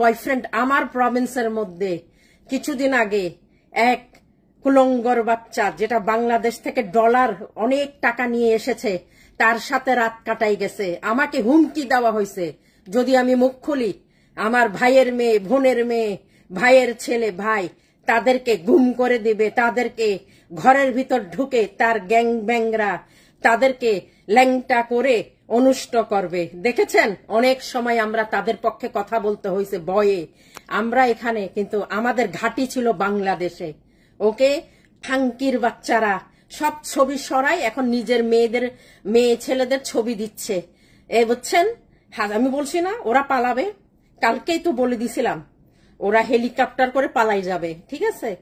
boyfriend আমার প্রভিন্সের মধ্যে কিছুদিন আগে এক কুলঙ্গর বাচ্চা যেটা বাংলাদেশ থেকে ডলার অনেক টাকা নিয়ে এসেছে তার সাথে রাত কাটাই গেছে আমাকে হুমকি দেওয়া হয়েছে যদি আমি মুখ খুলি আমার ভাইয়ের মেয়ে বোনের মেয়ে ভাইয়ের ছেলে ভাই তাদেরকে গুম করে দিবে তাদেরকে ঘরের ভিতর ঢুকে তার গ্যাং ব্যাংরা তাদেরকে ল্যাংটা করে অনুষ্ট করবে দেখেছেন অনেক সময় আমরা তাদের পক্ষে কথা বলতে হয়েছে বয়ে আমরা এখানে কিন্তু আমাদের ঘাটি ছিল বাংলাদেশে ওকে ফাঙ্কির বাচ্চারা সব ছবি সরাই এখন নিজের মেয়েদের মেয়ে ছেলেদের ছবি দিচ্ছে এ বুঝছেন হ্যাঁ আমি বলছি না ওরা পালাবে কালকেই তো বলে দিছিলাম ওরা হেলিকপ্টার করে পালাই যাবে ঠিক আছে